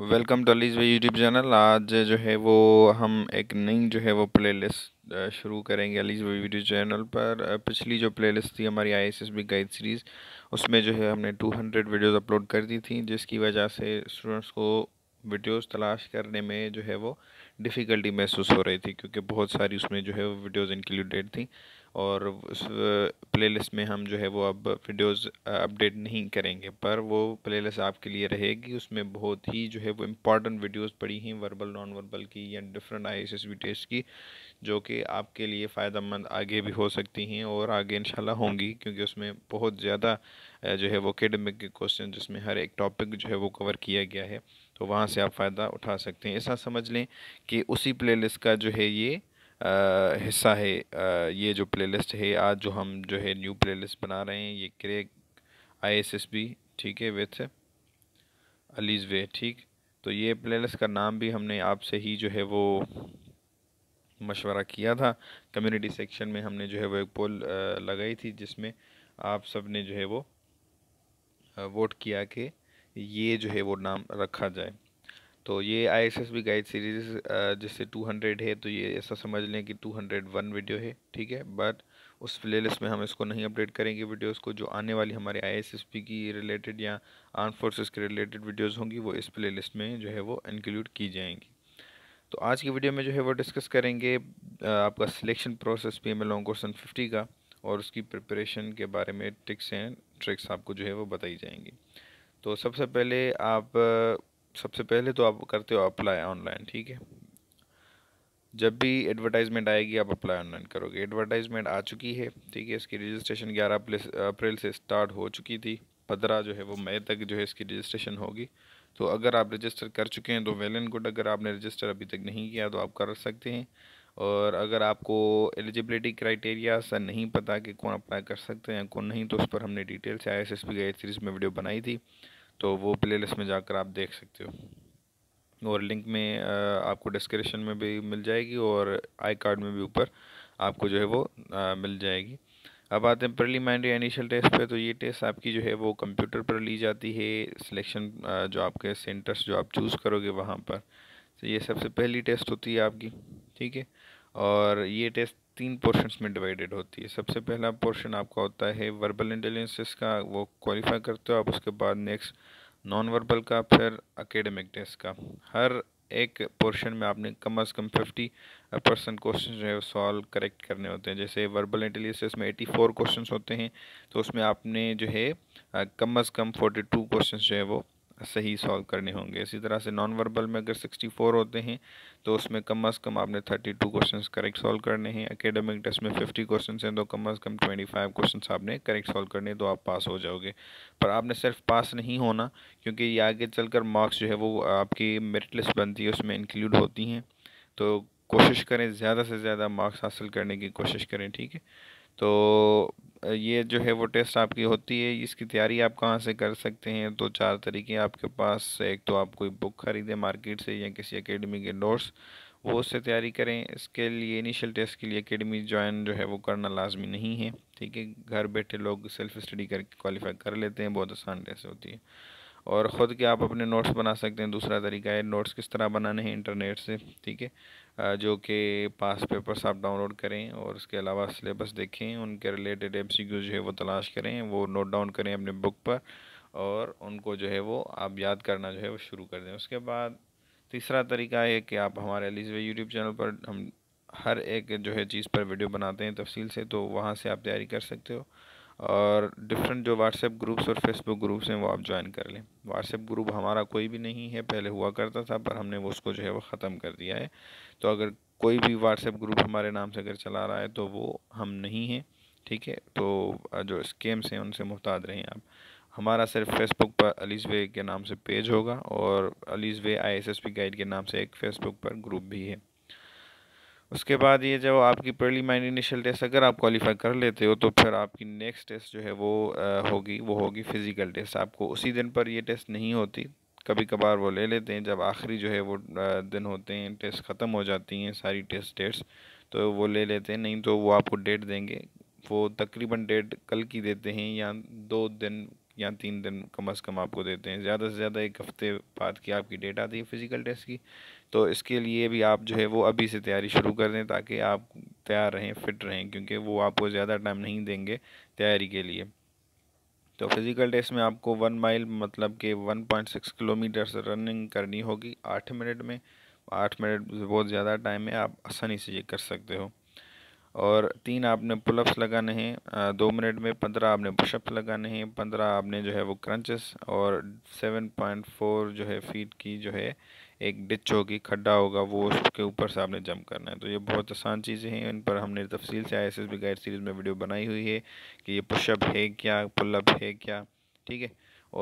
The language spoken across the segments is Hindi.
वेलकम टू अलीज भाई यूट्यूब चैनल आज जो है वो हम एक नई जो है वो प्लेलिस्ट शुरू करेंगे अलीज वे यूट्यूब चैनल पर पिछली जो प्लेलिस्ट थी हमारी I S S B guide series उसमें जो है हमने 200 वीडियोस अपलोड कर दी थी जिसकी वजह से स्टूडेंट्स को वीडियोस तलाश करने में जो है वो डिफ़िकल्टी महसूस हो रही थी क्योंकि बहुत सारी उसमें जो है वो वीडियोज़ इंक्लूडेड थी और उस प्लेलिस्ट में हम जो है वो अब वीडियोस अपडेट नहीं करेंगे पर वो प्लेलिस्ट आपके लिए रहेगी उसमें बहुत ही जो है वो इम्पॉर्टेंट वीडियोस पड़ी हैं वर्बल नॉन वर्बल की या डिफरेंट आई एस एस की जो कि आपके लिए मंद आगे भी हो सकती हैं और आगे इन होंगी क्योंकि उसमें बहुत ज़्यादा जो है वो अकेडमिक के क्वेश्चन जिसमें हर एक टॉपिक जो है वो कवर किया गया है तो वहाँ से आप फ़ायदा उठा सकते हैं ऐसा समझ लें कि उसी प्लेलिस्ट का जो है ये हिस्सा है ये जो प्लेलिस्ट है आज जो हम जो है न्यू प्लेलिस्ट बना रहे हैं ये crack I S S B ठीक है विथ अलीज वे ठीक तो ये प्लेलिस्ट का नाम भी हमने आपसे ही जो है वो मशवरा किया था कम्युनिटी सेक्शन में हमने जो है वो एक पोल लगाई थी जिसमें आप सब ने जो है वो वोट किया कि ये जो है वो नाम रखा जाए तो ये I S S B guide series जिससे हंड्रेड है तो ये ऐसा समझ लें कि टू हंड्रेड वन वीडियो है ठीक है बट उस प्ले लिस्ट में हम इसको नहीं अपडेट करेंगे वीडियोस को जो आने वाली हमारे आई एस एस पी की रिलेटेड या आर्म फोर्सेस के रिलेटेड वीडियोस होंगी वो इस प्ले लिस्ट में जो है वो इंक्लूड की जाएंगी तो आज की वीडियो में जो है वो डिस्कस करेंगे आपका selection process P M L long question fifty का और उसकी प्रिपरेशन के बारे में टिक्स एंड ट्रिक्स आपको जो है वो बताई जाएंगी तो सबसे पहले आप सबसे पहले तो आप करते हो अप्लाई ऑनलाइन ठीक है जब भी एडवर्टाइजमेंट आएगी आप अप्लाई ऑनलाइन करोगे एडवर्टाइजमेंट आ चुकी है ठीक है इसकी रजिस्ट्रेशन 11 अप्रैल से स्टार्ट हो चुकी थी 15 जो है वो मई तक जो है इसकी रजिस्ट्रेशन होगी तो अगर आप रजिस्टर कर चुके हैं तो वेल एंड गुड अगर आपने रजिस्टर अभी तक नहीं किया तो आप कर सकते हैं और अगर आपको एलिजिबिलिटी क्राइटेरिया से नहीं पता कि कौन अप्लाई कर सकते हैं कौन नहीं तो उस पर हमने डिटेल से I S S P guide series में वीडियो बनाई थी तो वो प्ले में जाकर आप देख सकते हो और लिंक में आपको डिस्क्रिप्शन में भी मिल जाएगी और आई कार्ड में भी ऊपर आपको जो है वो मिल जाएगी अब आते हैं प्रिलिमिनरी इनिशियल टेस्ट पे तो ये टेस्ट आपकी जो है वो कंप्यूटर पर ली जाती है सिलेक्शन जो आपके सेंटर्स जो आप चूज़ करोगे वहाँ पर तो ये सबसे पहली टेस्ट होती है आपकी ठीक है और ये टेस्ट तीन पोर्शंस में डिवाइडेड होती है सबसे पहला पोर्शन आपका होता है वर्बल इंटेलिजेंसेस का वो क्वालिफाई करते हो आप उसके बाद नेक्स्ट नॉन वर्बल का फिर अकेडमिक टेस्ट का हर एक पोर्शन में आपने कम अज़ कम फिफ्टी परसेंट क्वेश्चन जो है सॉल्व करेक्ट करने होते हैं जैसे वर्बल इंटेलिजेंस में एटी फोर क्वेश्चन होते हैं तो उसमें आपने जो है कम अज़ कम फोर्टी टू क्वेश्चन जो है वो सही सॉल्व करने होंगे इसी तरह से नॉन वर्बल में अगर 64 होते हैं तो उसमें कम अज़ कम आपने 32 क्वेश्चंस करेक्ट सॉल्व करने हैं एकेडमिक टेस्ट में 50 क्वेश्चंस हैं तो कम अज़ कम 25 क्वेश्चंस आपने करेक्ट सॉल्व करने हैं तो आप पास हो जाओगे पर आपने सिर्फ पास नहीं होना क्योंकि ये आगे चलकर मार्क्स जो है वो आपकी मेरिट लिस्ट बनती है उसमें इंक्लूड होती हैं तो कोशिश करें ज़्यादा से ज़्यादा मार्क्स हासिल करने की कोशिश करें ठीक है तो ये जो है वो टेस्ट आपकी होती है इसकी तैयारी आप कहाँ से कर सकते हैं तो चार तरीके आपके पास एक तो आप कोई बुक ख़रीदें मार्केट से या किसी एकेडमी के नोट्स वो उससे तैयारी करें इसके लिए इनिशियल टेस्ट के लिए एकेडमी ज्वाइन जो है वो करना लाजमी नहीं है ठीक है घर बैठे लोग सेल्फ स्टडी करके क्वालिफाई कर लेते हैं बहुत आसान टेस्ट होती है और ख़ुद के आप अपने नोट्स बना सकते हैं दूसरा तरीका है नोट्स किस तरह बनाने हैं इंटरनेट से ठीक है जो कि पास पेपर्स आप डाउनलोड करें और उसके अलावा सिलेबस देखें उनके रिलेटेड एम सी जो है वो तलाश करें वो नोट डाउन करें अपने बुक पर और उनको जो है वो आप याद करना जो है वो शुरू कर दें उसके बाद तीसरा तरीका है कि आप हमारे अलीजवे यूट्यूब चैनल पर हम हर एक जो है चीज़ पर वीडियो बनाते हैं तफसील से तो वहाँ से आप तैयारी कर सकते हो और डिफरेंट जो व्हाट्सएप ग्रुप्स और फेसबुक ग्रुप्स हैं वो आप ज्वाइन कर लें व्हाट्सएप ग्रुप हमारा कोई भी नहीं है पहले हुआ करता था पर हमने वो उसको जो है वो ख़त्म कर दिया है तो अगर कोई भी व्हाट्सएप ग्रुप हमारे नाम से अगर चला रहा है तो वो हम नहीं हैं ठीक है तो जो स्केम्स हैं उनसे मुहताद रहें आप हमारा सिर्फ फेसबुक पर अलीज़ वे के नाम से पेज होगा और Ali's way I S S P guide के नाम से एक फेसबुक पर ग्रुप भी है उसके बाद ये जो आपकी पर्ली माइंड इनिशियल टेस्ट अगर आप क्वालिफाई कर लेते हो तो फिर आपकी नेक्स्ट टेस्ट जो है वो होगी वो होगी फ़िज़िकल टेस्ट आपको उसी दिन पर ये टेस्ट नहीं होती कभी कभार वो ले लेते हैं जब आखिरी जो है वो दिन होते हैं टेस्ट ख़त्म हो जाती हैं सारी टेस्ट डेट्स तो वो ले लेते हैं नहीं तो वो आपको डेट देंगे वो तकरीबन डेट कल की देते हैं या दो दिन या तीन दिन कम अज़ कम आपको देते हैं ज़्यादा से ज़्यादा एक हफ़्ते बाद की आपकी डेट आती है फ़िज़िकल टेस्ट की तो इसके लिए भी आप जो है वो अभी से तैयारी शुरू कर दें ताकि आप तैयार रहें फिट रहें क्योंकि वो आपको ज़्यादा टाइम नहीं देंगे तैयारी के लिए तो फिज़िकल टेस्ट में आपको वन माइल मतलब कि one point six kilometre running करनी होगी आठ मिनट में आठ मिनट बहुत ज़्यादा टाइम है आप आसानी से ये कर सकते हो और तीन आपने पुलअप्स लगाने हैं दो मिनट में पंद्रह आपने पुशअप्स लगाने हैं पंद्रह आपने जो है वो क्रंचेस और सेवन पॉइंट फोर जो है फीट की जो है एक डिच होगी खड्डा होगा वो उसके ऊपर से आपने जंप करना है तो ये बहुत आसान चीज़ें हैं इन पर हमने तफसील से आई एस गाइड सीरीज़ में वीडियो बनाई हुई है कि ये पुशअप है क्या पुलअप है क्या ठीक है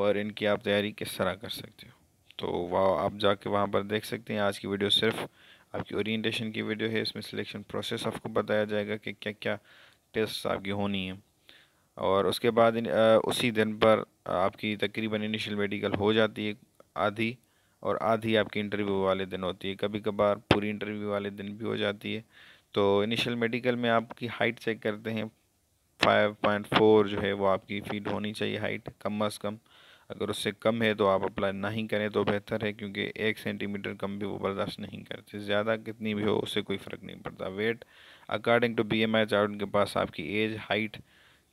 और इनकी आप तैयारी किस तरह कर सकते हो तो वह आप जाके वहाँ पर देख सकते हैं आज की वीडियो सिर्फ आपकी ओरिएंटेशन की वीडियो है इसमें सिलेक्शन प्रोसेस आपको बताया जाएगा कि क्या क्या टेस्ट आपकी होनी है और उसके बाद उसी दिन पर आपकी तकरीबन इनिशियल मेडिकल हो जाती है आधी और आधी आपकी इंटरव्यू वाले दिन होती है कभी कभार पूरी इंटरव्यू वाले दिन भी हो जाती है तो इनिशियल मेडिकल में आपकी हाइट चेक करते हैं फाइव पॉइंट फोर जो है वो आपकी फीट होनी चाहिए हाइट कम अज़ कम अगर उससे कम है तो आप अप्लाई नहीं करें तो बेहतर है क्योंकि एक सेंटीमीटर कम भी वो बर्दाश्त नहीं करते ज़्यादा कितनी भी हो उससे कोई फ़र्क नहीं पड़ता weight according to B M I chart उनके पास आपकी एज हाइट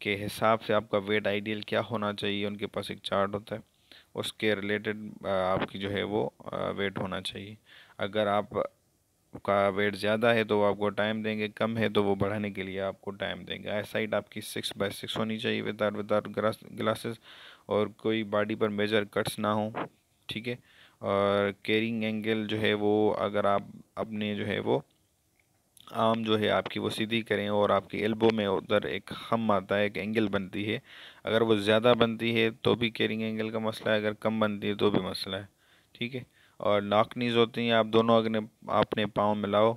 के हिसाब से आपका वेट आइडियल क्या होना चाहिए उनके पास एक चार्ट होता है उसके रिलेटेड आपकी जो है वो वेट होना चाहिए अगर आप का वेट ज़्यादा है तो आपको टाइम देंगे कम है तो वो बढ़ाने के लिए आपको टाइम देंगे आई साइड आपकी सिक्स बाई सिक्स होनी चाहिए विदाउट विदाउट ग्लासेस और कोई बॉडी पर मेजर कट्स ना हो ठीक है और केरिंग एंगल जो है वो अगर आप अपने जो है वो आम जो है आपकी वो सीधी करें और आपकी एल्बो में उधर एक हम आता है एक एंगल बनती है अगर वो ज़्यादा बनती है तो भी केरिंग एंगल का मसला है अगर कम बनती है तो भी मसला है ठीक है और नाकनीज होती हैं आप दोनों अगर अपने पाँव मिलाओ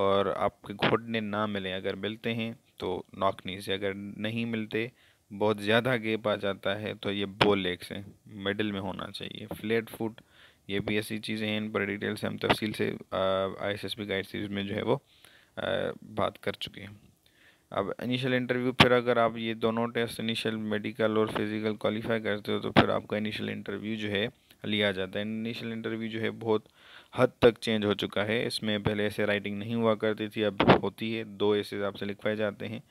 और आपके घुटने ना मिलें अगर मिलते हैं तो नाकनीज अगर नहीं मिलते बहुत ज़्यादा गेप आ जाता है तो ये बो लेग से मिडिल में होना चाहिए फ्लेट फुट ये भी ऐसी चीज़ें हैं इन पर डिटेल से हम तफसील से I S S P guide series में जो है वो आ, बात कर चुके हैं अब इनिशियल इंटरव्यू फिर अगर आप ये दोनों टेस्ट इनिशियल मेडिकल और फिज़िकल क्वालिफाई करते हो तो फिर आपका इनिशियल इंटरव्यू जो है लिया जाता है इनिशियल इंटरव्यू जो है बहुत हद तक चेंज हो चुका है इसमें पहले ऐसे राइटिंग नहीं हुआ करती थी अब होती है दो ऐसे आपसे लिखवाए जाते हैं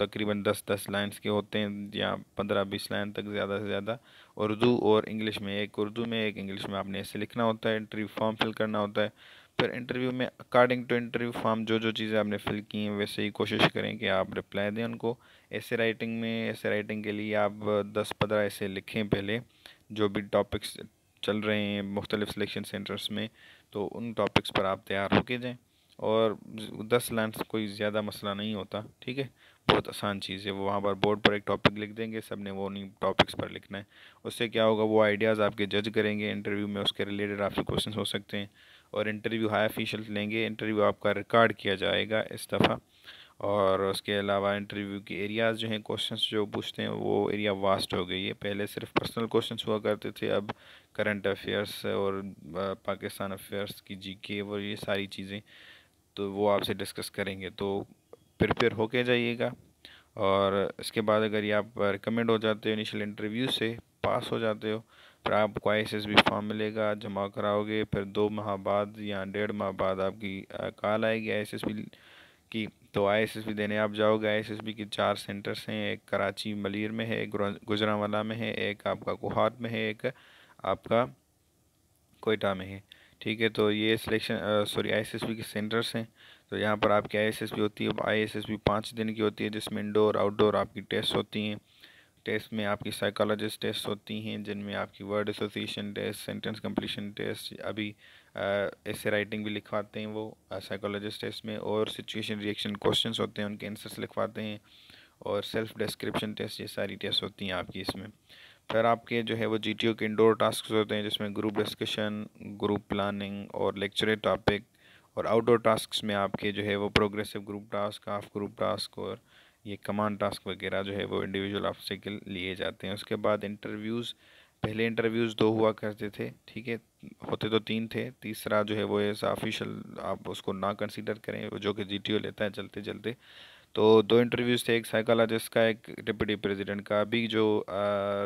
तकरीबन दस दस लाइन्स के होते हैं या पंद्रह बीस लाइन तक ज़्यादा से ज़्यादा उर्दू और इंग्लिश में एक उर्दू में एक इंग्लिश में आपने ऐसे लिखना होता है इंटरव्यू फॉर्म फिल करना होता है फिर इंटरव्यू में अकॉर्डिंग टू इंटरव्यू फॉर्म जो जो चीज़ें आपने फिल की हैं वैसे ही कोशिश करें कि आप रिप्लाई दें उनको ऐसे राइटिंग में ऐसे राइटिंग के लिए आप दस पंद्रह ऐसे लिखें पहले जो भी टॉपिक्स चल रहे हैं मुख्तलिफ सिलेक्शन सेंटर्स में तो उन टॉपिक्स पर आप तैयार होके जाएँ और दस लाइन कोई ज़्यादा मसला नहीं होता ठीक है बहुत आसान चीज़ है वो वहाँ पर बोर्ड पर एक टॉपिक लिख देंगे सब ने वो उन्हीं टॉपिक्स पर लिखना है उससे क्या होगा वो आइडियाज़ आपके जज करेंगे इंटरव्यू में उसके रिलेटेड आपके क्वेश्चन हो सकते हैं और इंटरव्यू हाई ऑफिशल लेंगे इंटरव्यू आपका रिकॉर्ड किया जाएगा इस दफ़ा और उसके अलावा इंटरव्यू के एरियाज़ जो हैं क्वेश्चंस जो पूछते हैं वो एरिया वास्ट हो गई है पहले सिर्फ पर्सनल क्वेश्चंस हुआ करते थे अब करंट अफेयर्स और पाकिस्तान अफेयर्स की जीके वो ये सारी चीज़ें तो वो आपसे डिस्कस करेंगे तो प्रिपेयर होके जाइएगा और इसके बाद अगर ये आप रिकमेंड हो जाते हो इनिशियल इंटरव्यू से पास हो जाते हो फिर आपको I S S B form मिलेगा जमा कराओगे फिर दो माह बाद या डेढ़ माह बाद आपकी कॉल आएगी आई एस एस बी की तो आई एस एस बी देने आप जाओगे आई एस एस बी के चार सेंटर्स हैं एक कराची मलिर में है एक गुजरावाला में है एक आपका कोहाट में है एक आपका कोयटा में है ठीक है तो ये selection sorry I S S B के सेंटर्स हैं तो यहाँ पर आपकी आई एस एस बी होती है आई एस एस बी पाँच दिन की होती है जिसमें इंडोर आउटडोर आपकी टेस्ट होती हैं टेस्ट में आपकी साइकोलॉजिस्ट टेस्ट होती हैं जिनमें आपकी word association test sentence completion test अभी ऐसे राइटिंग भी लिखवाते हैं वो साइकोलॉजिस्ट टेस्ट में और सिचुएशन रिएक्शन क्वेश्चंस होते हैं उनके आंसर्स लिखवाते हैं और सेल्फ डिस्क्रिप्शन टेस्ट ये सारी टेस्ट होती हैं आपकी इसमें फिर आपके जो है वो जी के इंडोर टास्क होते हैं जिसमें ग्रुप डिस्कशन ग्रुप प्लानिंग और लेक्चर टॉपिक और आउटडोर टास्क में आपके जो है वो progressive group task half group task और ये कमांड टास्क वगैरह जो है वो इंडिविजुअल ऑफिसर के लिए जाते हैं उसके बाद इंटरव्यूज़ पहले इंटरव्यूज़ दो हुआ करते थे ठीक है होते तो तीन थे तीसरा जो है वो ऐसा ऑफिशियल आप उसको ना कंसीडर करें जो कि जी लेता है चलते चलते तो दो इंटरव्यूज़ थे एक साइकोलॉजिस्ट का एक डिप्टी प्रेसिडेंट का अभी जो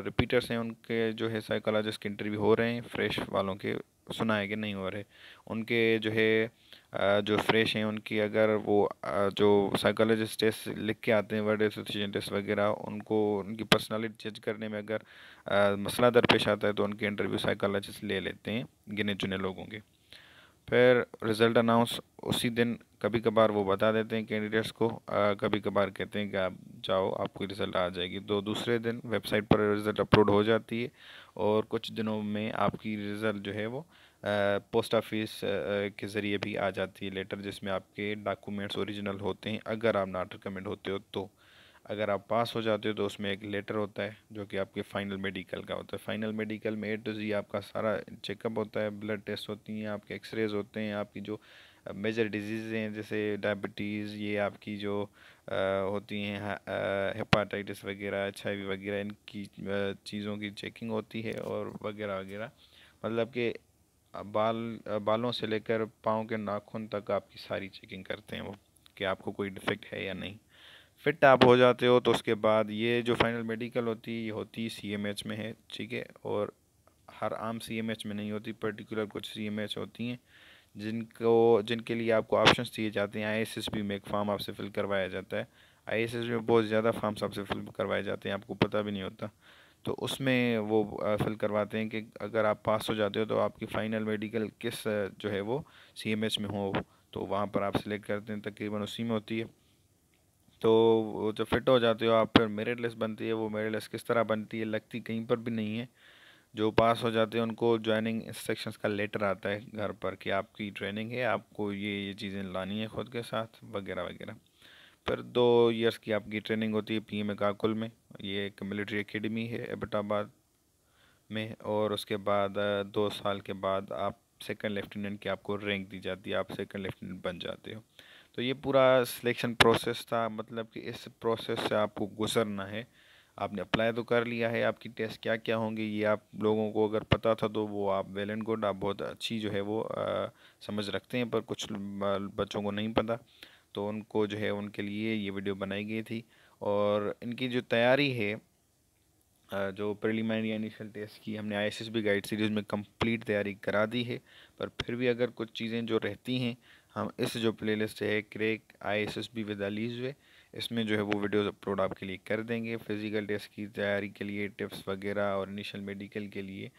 रिपीटर्स हैं उनके जो है साइकोलॉजिस्ट के इंटरव्यू हो रहे हैं फ्रेश वालों के सुना है कि नहीं हो रहे उनके जो है जो फ्रेश हैं उनकी अगर वो जो साइकोलॉजिस्ट टेस्ट लिख के आते हैं वर्ड एसोसिएशन टेस्ट वगैरह उनको उनकी पर्सनालिटी चेंज करने में अगर मसला दरपेश आता है तो उनके इंटरव्यू साइकोलॉजिस्ट ले लेते हैं गिने चुने लोगों के फिर रिज़ल्ट अनाउंस उसी दिन कभी कभार वो बता देते हैं कैंडिडेट्स को आ, कभी कभार कहते हैं कि आप जाओ आपको रिज़ल्ट आ जाएगी तो दूसरे दिन वेबसाइट पर रिज़ल्ट अपलोड हो जाती है और कुछ दिनों में आपकी रिज़ल्ट जो है वो पोस्ट ऑफिस के ज़रिए भी आ जाती है लेटर जिसमें आपके डॉक्यूमेंट्स ओरिजिनल होते हैं अगर आप नाट रिकमेंड होते हो तो अगर आप पास हो जाते हो तो उसमें एक लेटर होता है जो कि आपके फाइनल मेडिकल का होता है फाइनल मेडिकल में ए टू जी आपका सारा चेकअप होता है ब्लड टेस्ट होती हैं आपके एक्सरेज होते हैं आपकी जो मेजर डिजीज़ हैं जैसे डायबिटीज़ ये आपकी जो आ, होती हैं हेपाटाइटिस वगैरह एच वगैरह इनकी चीज़ों की चेकिंग होती है और वगैरह वगैरह मतलब कि बाल बालों से लेकर पाँव के नाखून तक आपकी सारी चेकिंग करते हैं वो कि आपको कोई डिफेक्ट है या नहीं फिट आप हो जाते हो तो उसके बाद ये जो फाइनल मेडिकल होती है ये होती सी एम एच में है ठीक है और हर आम सी एम एच में नहीं होती पर्टिकुलर कुछ सी एम एच होती हैं जिनको जिनके लिए आपको ऑप्शन दिए जाते हैं आई एस एस बी में एक फॉर्म आपसे फ़िल करवाया जाता है आई एस एस में बहुत ज़्यादा फॉर्म्स आपसे फ़िल करवाए जाते हैं आपको पता भी नहीं होता तो उसमें वो फिल करवाते हैं कि अगर आप पास हो जाते हो तो आपकी फ़ाइनल मेडिकल किस जो है वो सी एम एच में हो तो वहाँ पर आप सिलेक्ट करते हैं तकरीबन उसी में होती है तो वो जब फिट हो जाते हो आप फिर मेरिट लिस्ट बनती है वो मेरिट लिस्ट किस तरह बनती है लगती कहीं पर भी नहीं है जो पास हो जाते हैं उनको ज्वाइनिंग इंस्ट्रक्शंस का लेटर आता है घर पर कि आपकी ट्रेनिंग है आपको ये ये चीज़ें लानी है ख़ुद के साथ वगैरह वगैरह फिर दो इयर्स की आपकी ट्रेनिंग होती है पी एम काकुल में ये एक मिलिट्री एकेडमी है एबटाबाद में और उसके बाद दो साल के बाद आप सेकंड लेफ्टिनेंट की आपको रैंक दी जाती है आप सेकंड लेफ्टिनेंट बन जाते हो तो ये पूरा सिलेक्शन प्रोसेस था मतलब कि इस प्रोसेस से आपको गुजरना है आपने अप्लाई तो कर लिया है आपकी टेस्ट क्या क्या होंगी ये आप लोगों को अगर पता था तो वो आप वेल एंड गुड आप बहुत अच्छी जो है वो आ, समझ रखते हैं पर कुछ बच्चों को नहीं पता तो उनको जो है उनके लिए ये वीडियो बनाई गई थी और इनकी जो तैयारी है जो प्रिलिमिनरी इनिशियल टेस्ट की हमने एस भी गाइड सीरीज़ में कंप्लीट तैयारी करा दी है पर फिर भी अगर कुछ चीज़ें जो रहती हैं हम इस जो प्लेलिस्ट है crack I S S B with अलीजवे इसमें जो है वो वीडियोस अपलोड आपके लिए कर देंगे फिज़िकल टेस्ट की तैयारी के लिए टिप्स वगैरह और इनिशियल मेडिकल के लिए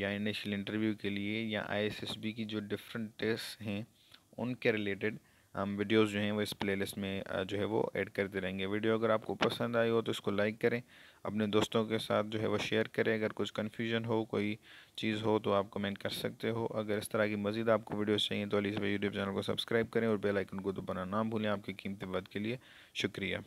या इनिशियल इंटरव्यू के लिए या आई की जो डिफरेंट टेस्ट हैं उनके रिलेटेड हम वीडियोज़ जो हैं वो इस लिस्ट में जो है वो एड करते रहेंगे वीडियो अगर आपको पसंद आई हो तो इसको लाइक करें अपने दोस्तों के साथ जो है वो शेयर करें अगर कुछ कन्फ्यूजन हो कोई चीज़ हो तो आप कमेंट कर सकते हो अगर इस तरह की मज़ीद आपको वीडियो चाहिए तो अली इस यूट्यूब चैनल को सब्सक्राइब करें और बेलाइकन को दोबारा ना भूलें आपके कीमती बात के लिए शुक्रिया